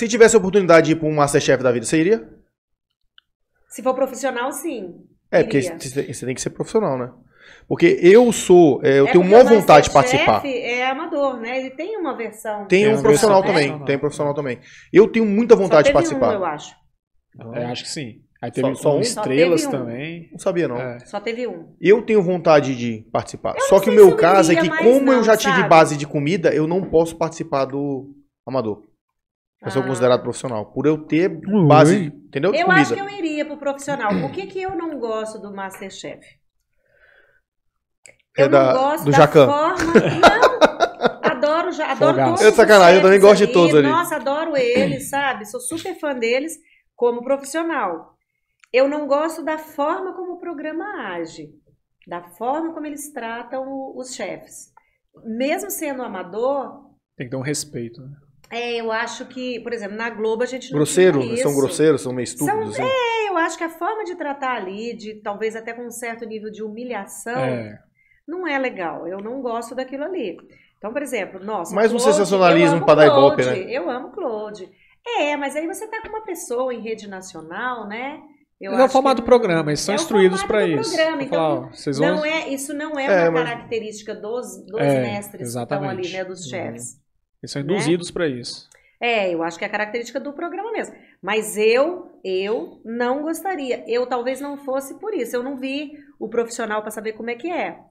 Se tivesse a oportunidade de ir para um Masterchef da vida, você iria? Se for profissional, sim. É, iria. porque você tem que ser profissional, né? Porque eu sou, é, eu é tenho uma vontade de participar. É amador, né? Ele tem uma versão. Tem um profissional versão, também, tem um profissional também. Eu tenho muita vontade de participar. Um, eu acho. É, acho que sim. Aí teve só, só um? estrelas também. Não sabia não. É. Só teve um. Eu tenho vontade de participar. Eu só que o meu caso é que como não, eu já tive base de comida, eu não posso participar do amador para ah. ser considerado profissional. Por eu ter base, Ui. entendeu? Eu acho que eu iria pro profissional. Por que, que eu não gosto do Masterchef? É eu da, não gosto do da Jacan. forma. Não, adoro, já, adoro todos. Eu, é sacanagem, eu também gosto de todos ali. Nossa, adoro eles, sabe? Sou super fã deles como profissional. Eu não gosto da forma como o programa age, da forma como eles tratam os chefes. Mesmo sendo amador. Tem que ter um respeito, né? É, eu acho que, por exemplo, na Globo a gente não Grosseiro, são grosseiros, são meio estúpidos. São, assim. É, eu acho que a forma de tratar ali, de talvez até com um certo nível de humilhação, é. não é legal. Eu não gosto daquilo ali. Então, por exemplo, nossa. Mais Claude, um sensacionalismo para dar ibope, né? Eu amo Claude. É, mas aí você tá com uma pessoa em rede nacional, né? Eu é o formato do programa, eles são é instruídos para isso. Programa. Então, falar, ó, vão... não é, isso não é, é uma mas... característica dos, dos é, mestres exatamente. que estão ali, né, dos chefes. Uhum. Eles são né? induzidos né? para isso. É, eu acho que é a característica do programa mesmo. Mas eu, eu não gostaria. Eu talvez não fosse por isso. Eu não vi o profissional para saber como é que é.